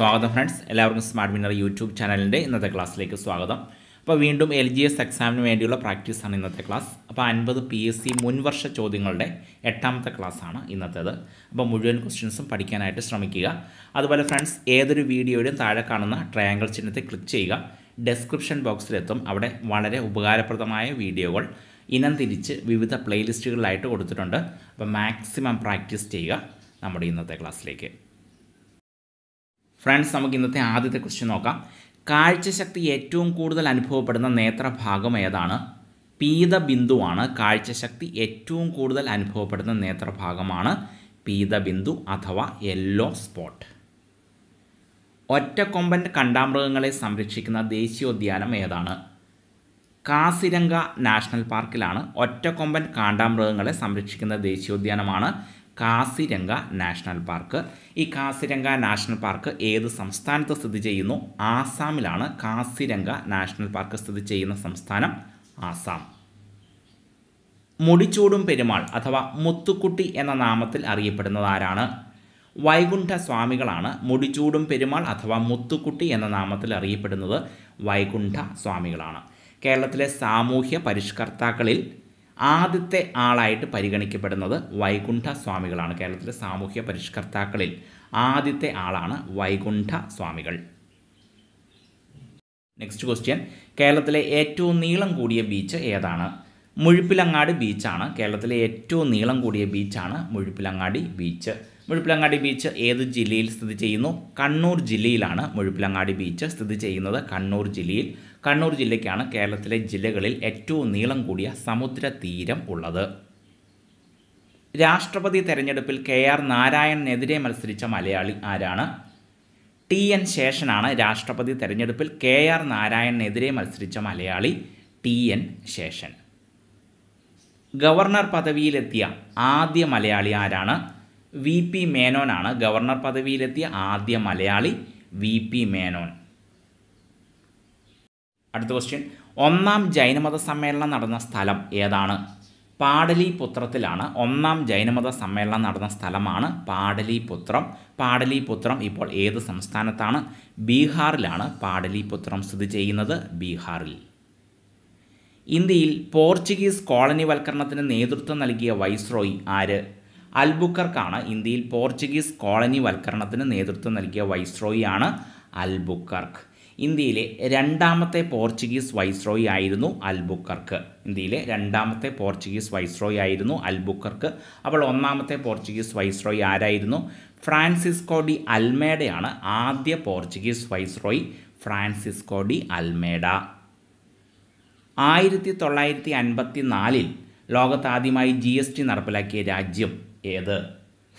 സ്വാഗതം ഫ്രണ്ട്സ് എല്ലാവർക്കും smart winner YouTube ചാനലിൻ്റെ ഇന്നത്തെ ക്ലാസ്സിലേക്ക് സ്വാഗതം അപ്പോൾ വീണ്ടും എൽ ജി എസ് എക്സാമിന് വേണ്ടിയുള്ള പ്രാക്ടീസാണ് ഇന്നത്തെ ക്ലാസ് അപ്പോൾ അൻപത് പി എസ് സി മുൻവർഷ ചോദ്യങ്ങളുടെ എട്ടാമത്തെ ക്ലാസ്സാണ് ഇന്നത്തേത് അപ്പോൾ മുഴുവൻ ക്വസ്റ്റ്യൻസും പഠിക്കാനായിട്ട് ശ്രമിക്കുക അതുപോലെ ഫ്രണ്ട്സ് ഏതൊരു വീഡിയോയുടെയും താഴെ കാണുന്ന ട്രയാങ്കിൾ ചിഹ്നത്തെ ക്ലിക്ക് ചെയ്യുക ഡെസ്ക്രിപ്ഷൻ ബോക്സിലെത്തും അവിടെ വളരെ ഉപകാരപ്രദമായ വീഡിയോകൾ ഇനം തിരിച്ച് വിവിധ പ്ലേലിസ്റ്റുകളിലായിട്ട് കൊടുത്തിട്ടുണ്ട് അപ്പോൾ മാക്സിമം പ്രാക്ടീസ് ചെയ്യുക നമ്മുടെ ഇന്നത്തെ ക്ലാസ്സിലേക്ക് ഫ്രണ്ട്സ് നമുക്ക് ഇന്നത്തെ ആദ്യത്തെ ക്വസ്റ്റ്യൻ നോക്കാം കാഴ്ചശക്തി ഏറ്റവും കൂടുതൽ അനുഭവപ്പെടുന്ന നേത്രഭാഗം ഏതാണ് ബിന്ദുവാണ് കാഴ്ചശക്തി ഏറ്റവും കൂടുതൽ അനുഭവപ്പെടുന്ന നേത്രഭാഗമാണ് ബിന്ദു അഥവാ യെല്ലോ സ്പോട്ട് ഒറ്റക്കൊമ്പൻ കണ്ടാമൃഗങ്ങളെ സംരക്ഷിക്കുന്ന ദേശീയോദ്യാനം ഏതാണ് കാസിരംഗ നാഷണൽ പാർക്കിലാണ് ഒറ്റക്കൊമ്പൻ കാണ്ടാമൃഗങ്ങളെ സംരക്ഷിക്കുന്ന ദേശീയോദ്യാനമാണ് കാസിരംഗ നാഷണൽ പാർക്ക് ഈ കാസിരംഗ നാഷണൽ പാർക്ക് ഏത് സംസ്ഥാനത്ത് സ്ഥിതി ചെയ്യുന്നു ആസാമിലാണ് കാസിരംഗ നാഷണൽ പാർക്ക് സ്ഥിതി ചെയ്യുന്ന സംസ്ഥാനം ആസാം മുടിച്ചൂടും പെരുമാൾ അഥവാ മുത്തുക്കുട്ടി എന്ന നാമത്തിൽ അറിയപ്പെടുന്നത് ആരാണ് വൈകുണ്ഠ സ്വാമികളാണ് മുടിച്ചൂടും പെരുമാൾ അഥവാ മുത്തുക്കുട്ടി എന്ന നാമത്തിൽ അറിയപ്പെടുന്നത് വൈകുണ്ഠ സ്വാമികളാണ് കേരളത്തിലെ സാമൂഹ്യ പരിഷ്കർത്താക്കളിൽ ആദ്യത്തെ ആളായിട്ട് പരിഗണിക്കപ്പെടുന്നത് വൈകുണ്ഠ സ്വാമികളാണ് കേരളത്തിലെ സാമൂഹ്യ പരിഷ്കർത്താക്കളിൽ ആദ്യത്തെ ആളാണ് വൈകുണ്ഠ സ്വാമികൾ നെക്സ്റ്റ് ക്വസ്റ്റ്യൻ കേരളത്തിലെ ഏറ്റവും നീളം കൂടിയ ബീച്ച് ഏതാണ് മുഴുപ്പിലങ്ങാടി ബീച്ചാണ് കേരളത്തിലെ ഏറ്റവും നീളം കൂടിയ ബീച്ചാണ് മുഴുപ്പിലങ്ങാടി ബീച്ച് മുഴുപ്പിലങ്ങാടി ബീച്ച് ഏത് ജില്ലയിൽ സ്ഥിതി ചെയ്യുന്നു കണ്ണൂർ ജില്ലയിലാണ് മുഴുപ്പിലങ്ങാടി ബീച്ച് സ്ഥിതി ചെയ്യുന്നത് കണ്ണൂർ ജില്ലയിൽ കണ്ണൂർ ജില്ലയ്ക്കാണ് കേരളത്തിലെ ജില്ലകളിൽ ഏറ്റവും നീളം കൂടിയ സമുദ്ര തീരം ഉള്ളത് രാഷ്ട്രപതി തെരഞ്ഞെടുപ്പിൽ കെ ആർ നാരായണനെതിരെ മത്സരിച്ച മലയാളി ആരാണ് ടി എൻ ശേഷനാണ് രാഷ്ട്രപതി തെരഞ്ഞെടുപ്പിൽ കെ ആർ നാരായണനെതിരെ മത്സരിച്ച മലയാളി ടി എൻ ശേഷൻ ഗവർണർ പദവിയിലെത്തിയ ആദ്യ മലയാളി ആരാണ് വി പി മേനോനാണ് ഗവർണർ പദവിയിലെത്തിയ ആദ്യ മലയാളി വി പി മേനോൻ അടുത്ത ക്വസ്റ്റ്യൻ ഒന്നാം ജൈനമത സമ്മേളനം നടന്ന സ്ഥലം ഏതാണ് പാടലിപുത്രത്തിലാണ് ഒന്നാം ജൈനമത സമ്മേളനം നടന്ന സ്ഥലമാണ് പാടലിപുത്രം പാടലിപുത്രം ഇപ്പോൾ ഏത് സംസ്ഥാനത്താണ് ബീഹാറിലാണ് പാടലിപുത്രം സ്ഥിതി ചെയ്യുന്നത് ബീഹാറിൽ ഇന്ത്യയിൽ പോർച്ചുഗീസ് കോളനിവൽക്കരണത്തിന് നേതൃത്വം നൽകിയ വൈസ്രോയി ആര് അൽബുക്കർക്കാണ് ഇന്ത്യയിൽ പോർച്ചുഗീസ് കോളനിവൽക്കരണത്തിന് നേതൃത്വം നൽകിയ വൈസ്രോയി ആണ് അൽബുക്കർക്ക് ഇന്ത്യയിലെ രണ്ടാമത്തെ പോർച്ചുഗീസ് വൈസ്രോയി ആയിരുന്നു അൽബുക്കർക്ക് ഇന്ത്യയിലെ രണ്ടാമത്തെ പോർച്ചുഗീസ് വൈസ്രോയി ആയിരുന്നു അൽബുക്കർക്ക് അപ്പോൾ ഒന്നാമത്തെ പോർച്ചുഗീസ് വൈസ്രോയി ആരായിരുന്നു ഫ്രാൻസിസ്കോ ഡി അൽമേഡയാണ് ആദ്യ Portuguese viceroy Francisco de Almeida ആയിരത്തി തൊള്ളായിരത്തി അൻപത്തി നാലിൽ ലോകത്താദ്യമായി ജി എസ് ടി നടപ്പിലാക്കിയ രാജ്യം ഏത്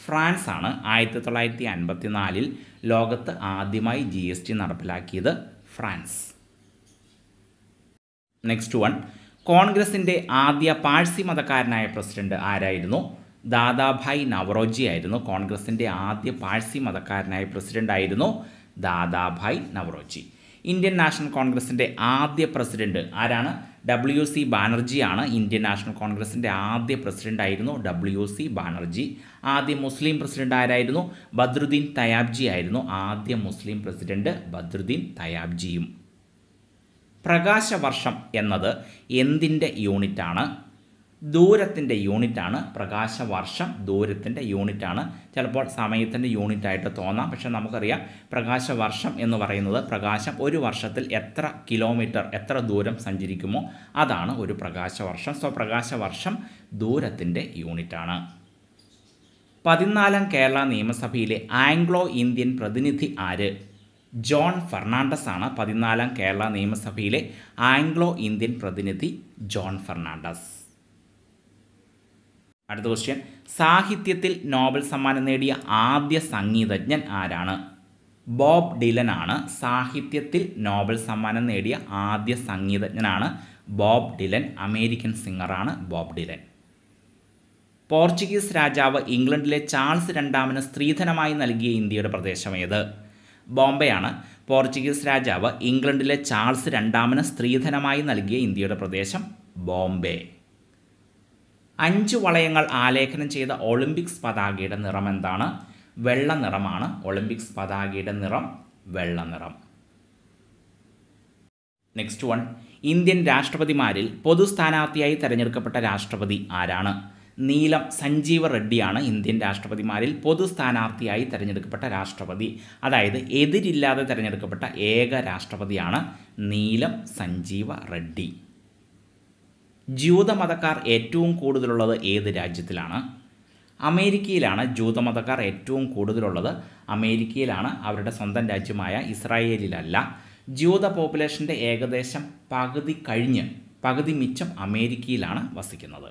ഫ്രാൻസ് ആണ് ആയിരത്തി തൊള്ളായിരത്തി അൻപത്തി നാലിൽ ലോകത്ത് ആദ്യമായി ജി എസ് ടി നടപ്പിലാക്കിയത് ഫ്രാൻസ് നെക്സ്റ്റ് വൺ കോൺഗ്രസിൻ്റെ ആദ്യ പാഴ്സി മതക്കാരനായ പ്രസിഡന്റ് ആരായിരുന്നു ദാദാഭായ് നവറോജി ആയിരുന്നു കോൺഗ്രസിൻ്റെ ആദ്യ പാഴ്സി മതക്കാരനായ പ്രസിഡന്റ് ആയിരുന്നു ദാദാഭായ് നവറോജി ഇന്ത്യൻ നാഷണൽ കോൺഗ്രസിൻ്റെ ആദ്യ പ്രസിഡന്റ് ആരാണ് ഡബ്ല്യു സി ബാനർജിയാണ് ഇന്ത്യൻ നാഷണൽ കോൺഗ്രസിൻ്റെ ആദ്യ പ്രസിഡന്റ് ആയിരുന്നു ഡബ്ല്യു സി ബാനർജി ആദ്യ മുസ്ലിം പ്രസിഡന്റ് ആരായിരുന്നു ബദ്രുദ്ദീൻ തയാബ്ജി ആയിരുന്നു ആദ്യ മുസ്ലിം പ്രസിഡന്റ് ബദ്രുദ്ദീൻ തയാബ്ജിയും പ്രകാശവർഷം എന്നത് എന്തിൻ്റെ യൂണിറ്റാണ് ദൂരത്തിൻ്റെ യൂണിറ്റാണ് പ്രകാശവർഷം ദൂരത്തിൻ്റെ യൂണിറ്റാണ് ചിലപ്പോൾ സമയത്തിൻ്റെ യൂണിറ്റായിട്ട് തോന്നാം പക്ഷെ നമുക്കറിയാം പ്രകാശവർഷം എന്ന് പറയുന്നത് പ്രകാശം ഒരു വർഷത്തിൽ എത്ര കിലോമീറ്റർ എത്ര ദൂരം സഞ്ചരിക്കുമോ അതാണ് ഒരു പ്രകാശവർഷം സോ പ്രകാശവർഷം ദൂരത്തിൻ്റെ യൂണിറ്റാണ് പതിനാലാം കേരള നിയമസഭയിലെ ആംഗ്ലോ ഇന്ത്യൻ പ്രതിനിധി ആര് ജോൺ ഫെർണാണ്ടസ് ആണ് പതിനാലാം കേരള നിയമസഭയിലെ ആംഗ്ലോ ഇന്ത്യൻ പ്രതിനിധി ജോൺ ഫെർണാണ്ടസ് അടുത്ത ക്വസ്റ്റ്യൻ സാഹിത്യത്തിൽ നോബൽ സമ്മാനം നേടിയ ആദ്യ സംഗീതജ്ഞൻ ആരാണ് ബോബ് ഡിലൻ ആണ് സാഹിത്യത്തിൽ നോബൽ സമ്മാനം നേടിയ ആദ്യ സംഗീതജ്ഞനാണ് ബോബ് ഡിലൻ അമേരിക്കൻ സിംഗറാണ് ബോബ് ഡിലൻ പോർച്ചുഗീസ് രാജാവ് ഇംഗ്ലണ്ടിലെ ചാൾസ് രണ്ടാമന് സ്ത്രീധനമായി നൽകിയ ഇന്ത്യയുടെ പ്രദേശം ഏത് ബോംബെയാണ് പോർച്ചുഗീസ് രാജാവ് ഇംഗ്ലണ്ടിലെ ചാൾസ് രണ്ടാമന് സ്ത്രീധനമായി നൽകിയ ഇന്ത്യയുടെ പ്രദേശം ബോംബെ അഞ്ച് വളയങ്ങൾ ആലേഖനം ചെയ്ത ഒളിമ്പിക്സ് പതാകയുടെ നിറം എന്താണ് വെള്ള നിറമാണ് ഒളിമ്പിക്സ് പതാകയുടെ നിറം വെള്ള നിറം നെക്സ്റ്റ് വൺ ഇന്ത്യൻ രാഷ്ട്രപതിമാരിൽ പൊതു സ്ഥാനാർത്ഥിയായി തെരഞ്ഞെടുക്കപ്പെട്ട രാഷ്ട്രപതി ആരാണ് നീലം സഞ്ജീവ റെഡ്ഡിയാണ് ഇന്ത്യൻ രാഷ്ട്രപതിമാരിൽ പൊതു സ്ഥാനാർത്ഥിയായി തിരഞ്ഞെടുക്കപ്പെട്ട രാഷ്ട്രപതി അതായത് എതിരില്ലാതെ തിരഞ്ഞെടുക്കപ്പെട്ട ഏക രാഷ്ട്രപതിയാണ് നീലം സഞ്ജീവ റെഡ്ഡി ജൂതമതക്കാർ ഏറ്റവും കൂടുതലുള്ളത് ഏത് രാജ്യത്തിലാണ് അമേരിക്കയിലാണ് ജൂതമതക്കാർ ഏറ്റവും കൂടുതലുള്ളത് അമേരിക്കയിലാണ് അവരുടെ സ്വന്തം രാജ്യമായ ഇസ്രായേലിലല്ല ജൂത പോപ്പുലേഷൻ്റെ ഏകദേശം പകുതി കഴിഞ്ഞ് പകുതി മിച്ചം അമേരിക്കയിലാണ് വസിക്കുന്നത്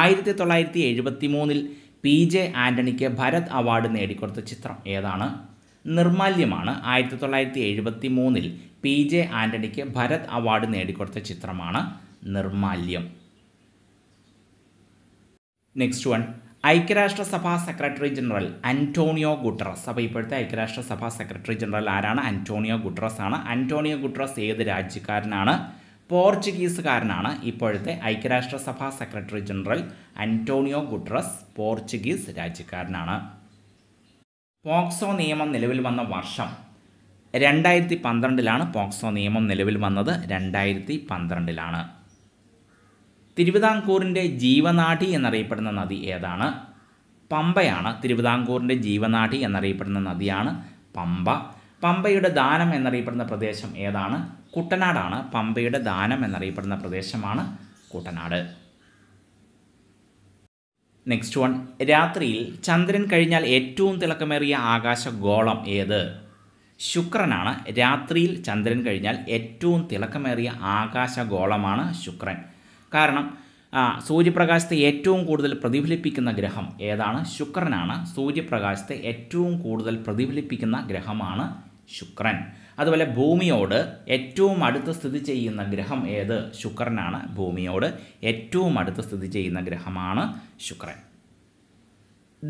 ആയിരത്തി തൊള്ളായിരത്തി എഴുപത്തി മൂന്നിൽ പി ജെ ആൻ്റണിക്ക് ഭരത് അവാർഡ് നേടിക്കൊടുത്ത ചിത്രം ഏതാണ് നിർമാല്യമാണ് ആയിരത്തി തൊള്ളായിരത്തി എഴുപത്തി മൂന്നിൽ പി ജെ ആൻ്റണിക്ക് ഭരത് അവാർഡ് നേടിക്കൊടുത്ത ചിത്രമാണ് നിർമാല്യം നെക്സ്റ്റ് വൺ ഐക്യരാഷ്ട്രസഭാ സെക്രട്ടറി ജനറൽ അന്റോണിയോ ഗുട്ടറസ് അപ്പോൾ ഇപ്പോഴത്തെ ഐക്യരാഷ്ട്രസഭാ സെക്രട്ടറി ജനറൽ ആരാണ് അന്റോണിയോ ഗുട്ടറസ് ആണ് അന്റോണിയോ ഗുട്ടറസ് ഏത് രാജ്യക്കാരനാണ് പോർച്ചുഗീസുകാരനാണ് ഇപ്പോഴത്തെ ഐക്യരാഷ്ട്രസഭാ secretary general Antonio Guterres Portuguese രാജ്യക്കാരനാണ് പോക്സോ നിയമം നിലവിൽ വന്ന വർഷം രണ്ടായിരത്തി പന്ത്രണ്ടിലാണ് പോക്സോ നിയമം നിലവിൽ വന്നത് രണ്ടായിരത്തി പന്ത്രണ്ടിലാണ് തിരുവിതാംകൂറിൻ്റെ ജീവനാഠി എന്നറിയപ്പെടുന്ന നദി ഏതാണ് പമ്പയാണ് തിരുവിതാംകൂറിൻ്റെ ജീവനാഠി എന്നറിയപ്പെടുന്ന നദിയാണ് പമ്പ പമ്പയുടെ ദാനം എന്നറിയപ്പെടുന്ന പ്രദേശം ഏതാണ് കുട്ടനാടാണ് പമ്പയുടെ ദാനം എന്നറിയപ്പെടുന്ന പ്രദേശമാണ് കുട്ടനാട് നെക്സ്റ്റ് വൺ രാത്രിയിൽ ചന്ദ്രൻ കഴിഞ്ഞാൽ ഏറ്റവും തിളക്കമേറിയ ആകാശ ഗോളം ഏത് ശുക്രനാണ് രാത്രിയിൽ ചന്ദ്രൻ കഴിഞ്ഞാൽ ഏറ്റവും തിളക്കമേറിയ ആകാശഗോളമാണ് ശുക്രൻ കാരണം സൂര്യപ്രകാശത്തെ ഏറ്റവും കൂടുതൽ പ്രതിഫലിപ്പിക്കുന്ന ഗ്രഹം ഏതാണ് ശുക്രനാണ് സൂര്യപ്രകാശത്തെ ഏറ്റവും കൂടുതൽ പ്രതിഫലിപ്പിക്കുന്ന ഗ്രഹമാണ് ശുക്രൻ അതുപോലെ ഭൂമിയോട് ഏറ്റവും അടുത്ത് സ്ഥിതി ചെയ്യുന്ന ഗ്രഹം ഏത് ശുക്രനാണ് ഭൂമിയോട് ഏറ്റവും അടുത്ത് സ്ഥിതി ചെയ്യുന്ന ഗ്രഹമാണ് ശുക്രൻ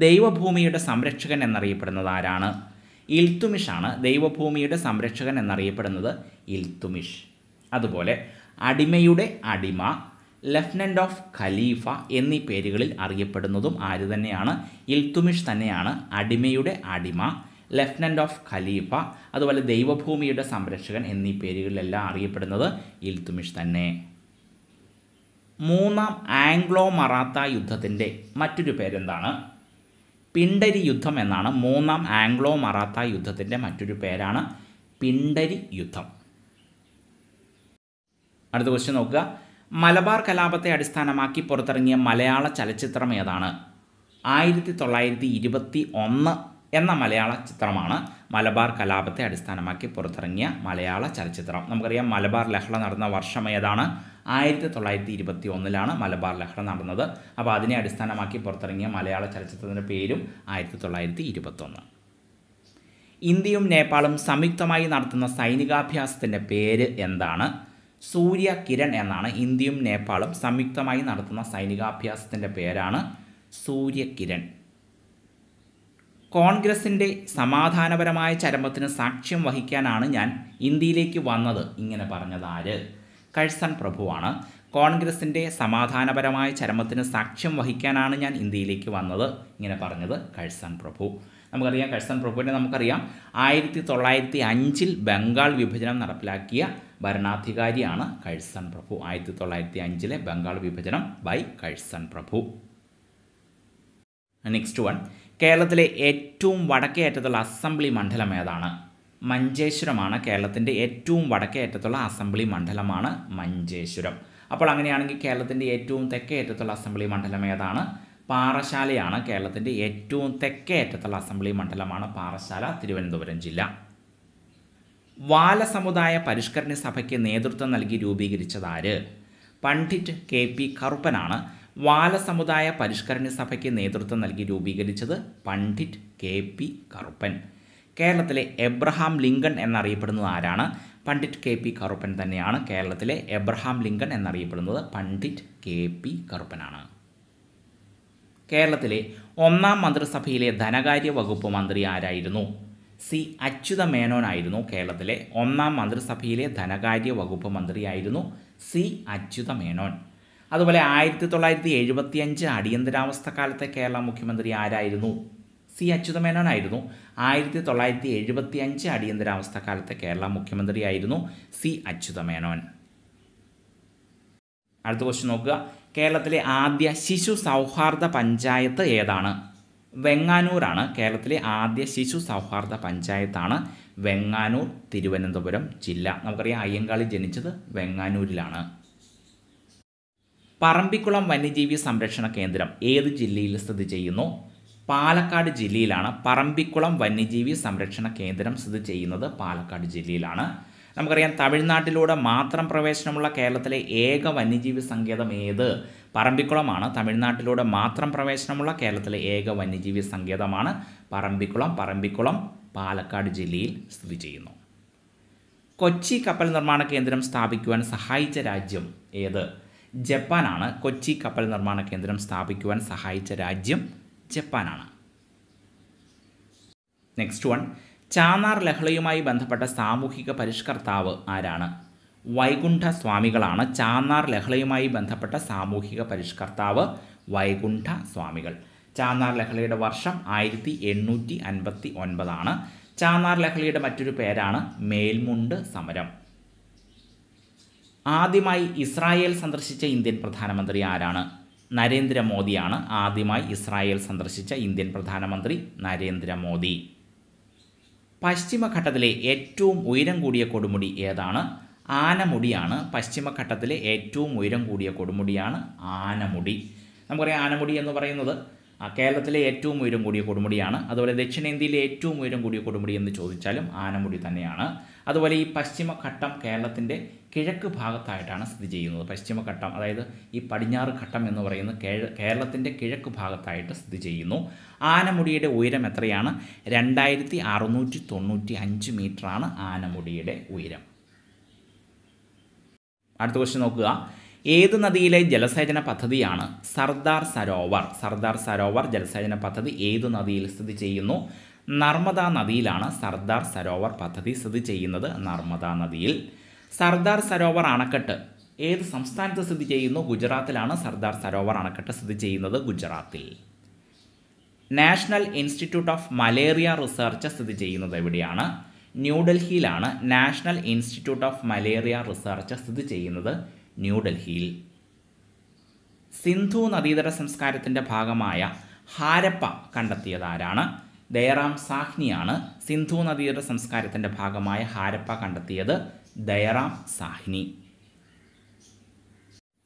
ദൈവഭൂമിയുടെ സംരക്ഷകൻ എന്നറിയപ്പെടുന്നത് ആരാണ് ഇൽത്തുമിഷാണ് ദൈവഭൂമിയുടെ സംരക്ഷകൻ എന്നറിയപ്പെടുന്നത് ഇൽത്തുമിഷ് അതുപോലെ അടിമയുടെ അടിമ ലെഫ്റ്റനൻ്റ് ഓഫ് ഖലീഫ എന്നീ പേരുകളിൽ അറിയപ്പെടുന്നതും ആര് തന്നെയാണ് ഇൽത്തുമിഷ് തന്നെയാണ് അടിമയുടെ അടിമ ലെഫ്റ്റനൻ്റ് ഓഫ് ഖലീഫ അതുപോലെ ദൈവഭൂമിയുടെ സംരക്ഷകൻ എന്നീ പേരുകളിലെല്ലാം അറിയപ്പെടുന്നത് ഇൽത്തുമിഷ് തന്നെ മൂന്നാം ആംഗ്ലോ മറാത്ത യുദ്ധത്തിൻ്റെ മറ്റൊരു പേരെന്താണ് പിണ്ടരി യുദ്ധം എന്നാണ് മൂന്നാം ആംഗ്ലോ മറാത്ത യുദ്ധത്തിൻ്റെ മറ്റൊരു പേരാണ് പിണ്ടരി യുദ്ധം അടുത്ത ക്വസ്റ്റ്യൻ നോക്കുക മലബാർ കലാപത്തെ അടിസ്ഥാനമാക്കി പുറത്തിറങ്ങിയ മലയാള ചലച്ചിത്രം ഏതാണ് ആയിരത്തി തൊള്ളായിരത്തി ഇരുപത്തി ഒന്ന് എന്ന മലയാള ചിത്രമാണ് മലബാർ കലാപത്തെ അടിസ്ഥാനമാക്കി പുറത്തിറങ്ങിയ മലയാള ചലച്ചിത്രം നമുക്കറിയാം മലബാർ ലഹള നടന്ന വർഷം ഏതാണ് ആയിരത്തി തൊള്ളായിരത്തി ഇരുപത്തി ഒന്നിലാണ് മലബാർ ലഹള നടന്നത് അപ്പോൾ അതിനെ അടിസ്ഥാനമാക്കി പുറത്തിറങ്ങിയ മലയാള ചലച്ചിത്രത്തിൻ്റെ പേരും ആയിരത്തി തൊള്ളായിരത്തി ഇരുപത്തൊന്ന് ഇന്ത്യയും നേപ്പാളും സംയുക്തമായി നടത്തുന്ന സൈനികാഭ്യാസത്തിൻ്റെ പേര് എന്താണ് സൂര്യ കിരൺ എന്നാണ് ഇന്ത്യയും നേപ്പാളും സംയുക്തമായി നടത്തുന്ന സൈനികാഭ്യാസത്തിൻ്റെ പേരാണ് സൂര്യകിരൺ കോൺഗ്രസിൻ്റെ സമാധാനപരമായ ചരമത്തിന് സാക്ഷ്യം വഹിക്കാനാണ് ഞാൻ ഇന്ത്യയിലേക്ക് വന്നത് ഇങ്ങനെ പറഞ്ഞതാര് കഴ്സൺ പ്രഭുവാണ് കോൺഗ്രസിൻ്റെ സമാധാനപരമായ ചരമത്തിന് സാക്ഷ്യം വഹിക്കാനാണ് ഞാൻ ഇന്ത്യയിലേക്ക് വന്നത് ഇങ്ങനെ പറഞ്ഞത് കഴ്സൺ പ്രഭു നമുക്കറിയാം കഴ്സൺ പ്രഭുവിനെ നമുക്കറിയാം ആയിരത്തി തൊള്ളായിരത്തി അഞ്ചിൽ ബംഗാൾ വിഭജനം നടപ്പിലാക്കിയ ഭരണാധികാരിയാണ് കഴ്സൺ പ്രഭു ആയിരത്തി തൊള്ളായിരത്തി അഞ്ചിലെ ബംഗാൾ വിഭജനം ബൈ കഴ്സൺ പ്രഭു നെക്സ്റ്റ് വൺ കേരളത്തിലെ ഏറ്റവും വടക്കേ അറ്റത്തുള്ള അസംബ്ലി മണ്ഡലം ഏതാണ് മഞ്ചേശ്വരമാണ് കേരളത്തിൻ്റെ ഏറ്റവും വടക്കേ അറ്റത്തുള്ള അസംബ്ലി മണ്ഡലമാണ് മഞ്ചേശ്വരം അപ്പോൾ അങ്ങനെയാണെങ്കിൽ കേരളത്തിൻ്റെ ഏറ്റവും തെക്കേ അറ്റത്തുള്ള അസംബ്ലി മണ്ഡലം ഏതാണ് പാറശാലയാണ് കേരളത്തിൻ്റെ ഏറ്റവും തെക്കേ അറ്റത്തുള്ള അസംബ്ലി മണ്ഡലമാണ് പാറശാല തിരുവനന്തപുരം ജില്ല വാലസമുദായ പരിഷ്കരണ സഭയ്ക്ക് നേതൃത്വം നൽകി രൂപീകരിച്ചതാര് പണ്ഡിറ്റ് കെ പി കറുപ്പനാണ് വാലസമുദായ പരിഷ്കരണ സഭയ്ക്ക് നേതൃത്വം നൽകി രൂപീകരിച്ചത് പണ്ഡിറ്റ് കെ പി കറുപ്പൻ കേരളത്തിലെ എബ്രഹാം ലിങ്കൺ എന്നറിയപ്പെടുന്നത് ആരാണ് പണ്ഡിറ്റ് കെ പി കറുപ്പൻ തന്നെയാണ് കേരളത്തിലെ എബ്രഹാം ലിങ്കൺ എന്നറിയപ്പെടുന്നത് പണ്ഡിറ്റ് കെ പി കറുപ്പനാണ് കേരളത്തിലെ ഒന്നാം മന്ത്രിസഭയിലെ ധനകാര്യ വകുപ്പ് മന്ത്രി ആരായിരുന്നു സി അച്യുത മേനോനായിരുന്നു കേരളത്തിലെ ഒന്നാം മന്ത്രിസഭയിലെ ധനകാര്യ വകുപ്പ് മന്ത്രിയായിരുന്നു സി അച്യുത മേനോൻ അതുപോലെ ആയിരത്തി തൊള്ളായിരത്തി എഴുപത്തിയഞ്ച് അടിയന്തരാവസ്ഥ കാലത്തെ കേരള മുഖ്യമന്ത്രി ആരായിരുന്നു സി അച്യുതമേനോനായിരുന്നു ആയിരത്തി തൊള്ളായിരത്തി എഴുപത്തി അഞ്ച് അടിയന്തരാവസ്ഥ കാലത്തെ കേരള മുഖ്യമന്ത്രിയായിരുന്നു സി അച്യുതമേനോൻ അടുത്ത ക്വസ്റ്റ്യൻ നോക്കുക കേരളത്തിലെ ആദ്യ ശിശു സൗഹാർദ്ദ പഞ്ചായത്ത് ഏതാണ് വെങ്ങാനൂരാണ് കേരളത്തിലെ ആദ്യ ശിശു സൗഹാർദ്ദ പഞ്ചായത്താണ് വെങ്ങാനൂർ തിരുവനന്തപുരം ജില്ല നമുക്കറിയാം അയ്യങ്കാളി ജനിച്ചത് വെങ്ങാനൂരിലാണ് പറമ്പിക്കുളം വന്യജീവി സംരക്ഷണ കേന്ദ്രം ഏത് ജില്ലയിൽ സ്ഥിതി ചെയ്യുന്നു പാലക്കാട് ജില്ലയിലാണ് പറമ്പിക്കുളം വന്യജീവി സംരക്ഷണ കേന്ദ്രം സ്ഥിതി ചെയ്യുന്നത് പാലക്കാട് ജില്ലയിലാണ് നമുക്കറിയാം തമിഴ്നാട്ടിലൂടെ മാത്രം പ്രവേശനമുള്ള കേരളത്തിലെ ഏക വന്യജീവി സങ്കേതം ഏത് പറമ്പിക്കുളമാണ് തമിഴ്നാട്ടിലൂടെ മാത്രം പ്രവേശനമുള്ള കേരളത്തിലെ ഏക വന്യജീവി സങ്കേതമാണ് പറമ്പിക്കുളം പറമ്പിക്കുളം പാലക്കാട് ജില്ലയിൽ സ്ഥിതി ചെയ്യുന്നു കൊച്ചി കപ്പൽ നിർമ്മാണ കേന്ദ്രം സ്ഥാപിക്കുവാൻ സഹായിച്ച രാജ്യം ഏത് ജപ്പാനാണ് കൊച്ചി കപ്പൽ നിർമ്മാണ കേന്ദ്രം സ്ഥാപിക്കുവാൻ സഹായിച്ച രാജ്യം ജപ്പാനാണ് നെക്സ്റ്റ് വൺ ചാനാർ ലഹളയുമായി ബന്ധപ്പെട്ട സാമൂഹിക പരിഷ്കർത്താവ് ആരാണ് വൈകുണ്ഠ സ്വാമികളാണ് ചാനാർ ലഹളയുമായി ബന്ധപ്പെട്ട സാമൂഹിക പരിഷ്കർത്താവ് വൈകുണ്ഠ സ്വാമികൾ ചാനാർ ലഹളയുടെ വർഷം ആയിരത്തി എണ്ണൂറ്റി അൻപത്തി ഒൻപതാണ് ചാനാർ ലഹളയുടെ മറ്റൊരു പേരാണ് മേൽമുണ്ട് സമരം ആദ്യമായി ഇസ്രായേൽ സന്ദർശിച്ച ഇന്ത്യൻ പ്രധാനമന്ത്രി ആരാണ് നരേന്ദ്രമോദിയാണ് ആദ്യമായി ഇസ്രായേൽ സന്ദർശിച്ച ഇന്ത്യൻ പ്രധാനമന്ത്രി നരേന്ദ്രമോദി പശ്ചിമഘട്ടത്തിലെ ഏറ്റവും ഉയരം കൂടിയ കൊടുമുടി ഏതാണ് ആനമുടിയാണ് പശ്ചിമഘട്ടത്തിലെ ഏറ്റവും ഉയരം കൂടിയ കൊടുമുടിയാണ് ആനമുടി നമുക്കറിയാം ആനമുടി എന്ന് പറയുന്നത് കേരളത്തിലെ ഏറ്റവും ഉയരം കൂടിയ കൊടുമുടിയാണ് അതുപോലെ ദക്ഷിണേന്ത്യയിലെ ഏറ്റവും ഉയരം കൂടിയ കൊടുമുടി എന്ന് ചോദിച്ചാലും ആനമുടി തന്നെയാണ് അതുപോലെ ഈ പശ്ചിമഘട്ടം കേരളത്തിൻ്റെ കിഴക്ക് ഭാഗത്തായിട്ടാണ് സ്ഥിതി ചെയ്യുന്നത് പശ്ചിമഘട്ടം അതായത് ഈ പടിഞ്ഞാറ് ഘട്ടം എന്ന് പറയുന്ന കേരളത്തിൻ്റെ കിഴക്ക് ഭാഗത്തായിട്ട് സ്ഥിതി ചെയ്യുന്നു ആനമുടിയുടെ ഉയരം എത്രയാണ് രണ്ടായിരത്തി അറുന്നൂറ്റി തൊണ്ണൂറ്റി അഞ്ച് മീറ്ററാണ് ആനമുടിയുടെ ഉയരം അടുത്ത ക്വസ്റ്റ്യൻ നോക്കുക ഏത് നദിയിലെ ജലസേചന പദ്ധതിയാണ് സർദാർ സരോവർ സർദാർ സരോവർ ജലസേചന പദ്ധതി ഏത് നദിയിൽ സ്ഥിതി ചെയ്യുന്നു നർമ്മദാ നദിയിലാണ് സർദാർ സരോവർ പദ്ധതി സ്ഥിതി ചെയ്യുന്നത് നർമ്മദാ നദിയിൽ സർദാർ സരോവർ അണക്കെട്ട് ഏത് സംസ്ഥാനത്ത് സ്ഥിതി ചെയ്യുന്നു ഗുജറാത്തിലാണ് സർദാർ സരോവർ അണക്കെട്ട് സ്ഥിതി ചെയ്യുന്നത് ഗുജറാത്തിൽ national institute of malaria research സ്ഥിതി ചെയ്യുന്നത് എവിടെയാണ് ന്യൂഡൽഹിയിലാണ് national institute of malaria research സ്ഥിതി ചെയ്യുന്നത് ന്യൂഡൽഹിയിൽ സിന്ധു നദീതട സംസ്കാരത്തിൻ്റെ ഭാഗമായ ഹാരപ്പ കണ്ടെത്തിയതാരാണ് ദയറാം സാഹ്നിയാണ് സിന്ധു നദീതട സംസ്കാരത്തിൻ്റെ ഭാഗമായ ഹാരപ്പ കണ്ടെത്തിയത് ദയറാം സാഹ്നി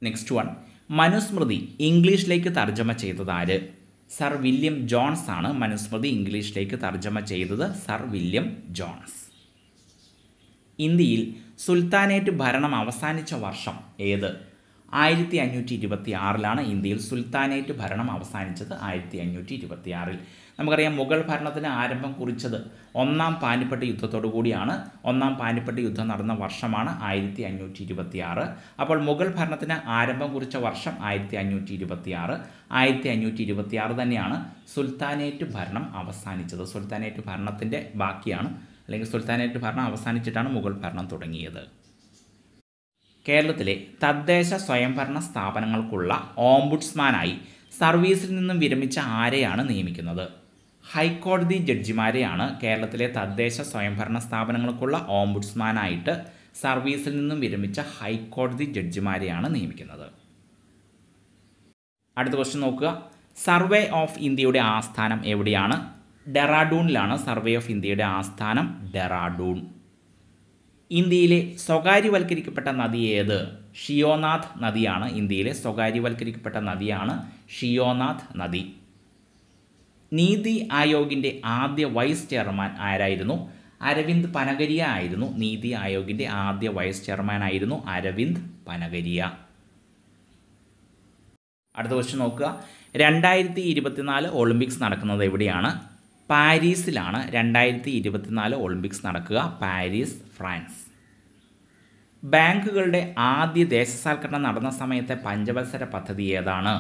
നെക്സ്റ്റ് വൺ മനുസ്മൃതി ഇംഗ്ലീഷിലേക്ക് തർജ്ജമ ചെയ്തത് ആര് സർ വില്യം ജോൺസ് ആണ് മനുസ്മൃതി ഇംഗ്ലീഷിലേക്ക് തർജ്ജമ ചെയ്തത് സർ വില്യം ജോൺസ് ഇന്ത്യയിൽ സുൽത്താനേറ്റ് ഭരണം അവസാനിച്ച വർഷം ഏത് ആയിരത്തി അഞ്ഞൂറ്റി ഇരുപത്തി ആറിലാണ് ഇന്ത്യയിൽ സുൽത്താനേറ്റ് ഭരണം അവസാനിച്ചത് ആയിരത്തി അഞ്ഞൂറ്റി ഇരുപത്തി ആറിൽ നമുക്കറിയാം മുഗൾ ഭരണത്തിന് ആരംഭം കുറിച്ചത് ഒന്നാം പാനിപ്പട്ട് യുദ്ധത്തോടു കൂടിയാണ് ഒന്നാം പാനിപ്പട്ട് യുദ്ധം നടന്ന വർഷമാണ് ആയിരത്തി അഞ്ഞൂറ്റി ഇരുപത്തി ആറ് അപ്പോൾ മുഗൾ ഭരണത്തിന് ആരംഭം കുറിച്ച വർഷം ആയിരത്തി അഞ്ഞൂറ്റി ഇരുപത്തി ആറ് ആയിരത്തി അഞ്ഞൂറ്റി ഇരുപത്തി ആറ് തന്നെയാണ് സുൽത്താനേറ്റ് ഭരണം അവസാനിച്ചത് സുൽത്താനേറ്റ് ഭരണത്തിൻ്റെ ബാക്കിയാണ് അല്ലെങ്കിൽ സുൽത്താനേറ്റ് ഭരണം അവസാനിച്ചിട്ടാണ് മുഗൾ ഭരണം തുടങ്ങിയത് കേരളത്തിലെ തദ്ദേശ സ്വയംഭരണ സ്ഥാപനങ്ങൾക്കുള്ള ഓംബുഡ്സ്മാനായി സർവീസിൽ നിന്നും വിരമിച്ച ആരെയാണ് നിയമിക്കുന്നത് ഹൈക്കോടതി ജഡ്ജിമാരെയാണ് കേരളത്തിലെ തദ്ദേശ സ്വയംഭരണ സ്ഥാപനങ്ങൾക്കുള്ള ഓംബുഡ്സ്മാനായിട്ട് സർവീസിൽ നിന്നും വിരമിച്ച ഹൈക്കോടതി ജഡ്ജിമാരെയാണ് നിയമിക്കുന്നത് അടുത്ത ക്വസ്റ്റ്യൻ നോക്കുക സർവേ ഓഫ് ഇന്ത്യയുടെ ആസ്ഥാനം എവിടെയാണ് ഡെറാഡൂണിലാണ് സർവേ ഓഫ് ഇന്ത്യയുടെ ആസ്ഥാനം ഡെറാഡൂൺ ഇന്ത്യയിലെ സ്വകാര്യവൽക്കരിക്കപ്പെട്ട നദി ഏത് ഷിയോനാഥ് നദിയാണ് ഇന്ത്യയിലെ സ്വകാര്യവൽക്കരിക്കപ്പെട്ട നദിയാണ് ഷിയോനാഥ് നദി നീതി ആയോഗിൻ്റെ ആദ്യ വൈസ് ചെയർമാൻ ആരായിരുന്നു അരവിന്ദ് പനഗരിയ ആയിരുന്നു നീതി ആയോഗിൻ്റെ ആദ്യ വൈസ് ചെയർമാൻ ആയിരുന്നു അരവിന്ദ് പനഗരിയ അടുത്ത ക്വസ്റ്റ്യൻ നോക്കുക രണ്ടായിരത്തി ഇരുപത്തിനാല് ഒളിമ്പിക്സ് നടക്കുന്നത് എവിടെയാണ് പാരീസിലാണ് രണ്ടായിരത്തി ഇരുപത്തിനാല് ഒളിമ്പിക്സ് നടക്കുക പാരീസ് ഫ്രാൻസ് ബാങ്കുകളുടെ ആദ്യ ദേശസാൽക്കരണം നടന്ന സമയത്തെ പഞ്ചവത്സര പദ്ധതി ഏതാണ്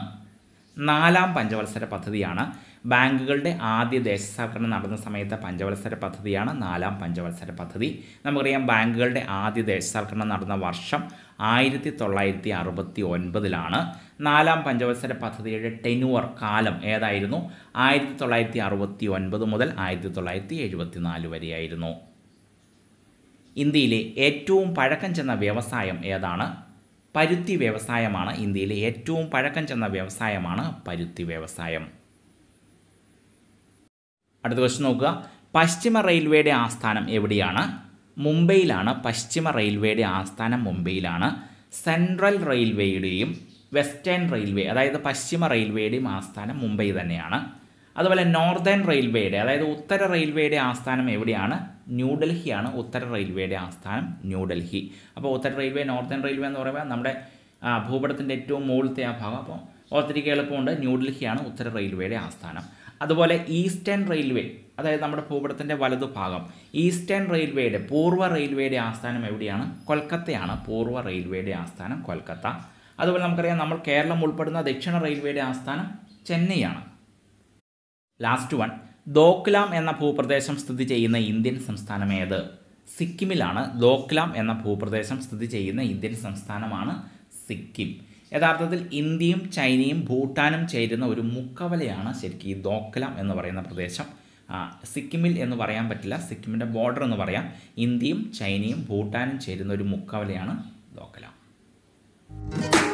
നാലാം പഞ്ചവത്സര പദ്ധതിയാണ് ബാങ്കുകളുടെ ആദ്യ ദേശസാൽക്കരണം നടന്ന സമയത്തെ പഞ്ചവത്സര പദ്ധതിയാണ് നാലാം പഞ്ചവത്സര പദ്ധതി നമുക്കറിയാം ബാങ്കുകളുടെ ആദ്യ ദേശസാൽക്കരണം നടന്ന വർഷം ആയിരത്തി തൊള്ളായിരത്തി അറുപത്തി ഒൻപതിലാണ് നാലാം പഞ്ചവത്സര പദ്ധതിയുടെ ടെനുവർ കാലം ഏതായിരുന്നു ആയിരത്തി തൊള്ളായിരത്തി അറുപത്തി ഒൻപത് മുതൽ ആയിരത്തി തൊള്ളായിരത്തി എഴുപത്തി നാല് വരെയായിരുന്നു ഇന്ത്യയിലെ ഏറ്റവും പഴക്കം ചെന്ന വ്യവസായം ഏതാണ് പരുത്തി വ്യവസായമാണ് ഇന്ത്യയിലെ ഏറ്റവും പഴക്കം ചെന്ന വ്യവസായമാണ് പരുത്തി വ്യവസായം അടുത്ത ക്വസ്റ്റ് നോക്കുക പശ്ചിമ റെയിൽവേയുടെ ആസ്ഥാനം എവിടെയാണ് മുംബൈയിലാണ് പശ്ചിമ റെയിൽവേയുടെ ആസ്ഥാനം മുംബൈയിലാണ് സെൻട്രൽ റെയിൽവേയുടെയും വെസ്റ്റേൺ റെയിൽവേ അതായത് പശ്ചിമ റെയിൽവേയുടെയും ആസ്ഥാനം മുംബൈ തന്നെയാണ് അതുപോലെ നോർത്തേൺ റെയിൽവേയുടെ അതായത് ഉത്തര റെയിൽവേയുടെ ആസ്ഥാനം എവിടെയാണ് ന്യൂഡൽഹിയാണ് ഉത്തര റെയിൽവേയുടെ ആസ്ഥാനം ന്യൂഡൽഹി അപ്പോൾ ഉത്തര റെയിൽവേ നോർത്തേൺ റെയിൽവേ എന്ന് പറയുമ്പോൾ നമ്മുടെ ഭൂപടത്തിൻ്റെ ഏറ്റവും മുകളിലത്തെ ആ ഭാഗം അപ്പോൾ ഒത്തിരി എളുപ്പമുണ്ട് ന്യൂഡൽഹിയാണ് ഉത്തര റെയിൽവേയുടെ ആസ്ഥാനം അതുപോലെ ഈസ്റ്റേൺ റെയിൽവേ അതായത് നമ്മുടെ ഭൂപടത്തിൻ്റെ വലതുഭാഗം ഈസ്റ്റേൺ റെയിൽവേയുടെ പൂർവ്വ റെയിൽവേയുടെ ആസ്ഥാനം എവിടെയാണ് കൊൽക്കത്തയാണ് പൂർവ്വ റെയിൽവേയുടെ ആസ്ഥാനം കൊൽക്കത്ത അതുപോലെ നമുക്കറിയാം നമ്മൾ കേരളം ഉൾപ്പെടുന്ന ദക്ഷിണ റെയിൽവേയുടെ ആസ്ഥാനം ചെന്നൈയാണ് ലാസ്റ്റ് വൺ ദോക്ലാം എന്ന ഭൂപ്രദേശം സ്ഥിതി ചെയ്യുന്ന ഇന്ത്യൻ സംസ്ഥാനം ഏത് സിക്കിമിലാണ് ദോക്ലാം എന്ന ഭൂപ്രദേശം സ്ഥിതി ചെയ്യുന്ന ഇന്ത്യൻ സംസ്ഥാനമാണ് സിക്കിം യഥാർത്ഥത്തിൽ ഇന്ത്യയും ചൈനയും ഭൂട്ടാനും ചേരുന്ന ഒരു മുക്കവലയാണ് ശരിക്കും ഈ ദോക്ലാം എന്ന് പറയുന്ന പ്രദേശം സിക്കിമിൽ എന്ന് പറയാൻ പറ്റില്ല സിക്കിമിൻ്റെ ബോർഡർ എന്ന് പറയാം ഇന്ത്യയും ചൈനയും ഭൂട്ടാനും ചേരുന്ന ഒരു മുക്കവലയാണ് ദോക്ലാം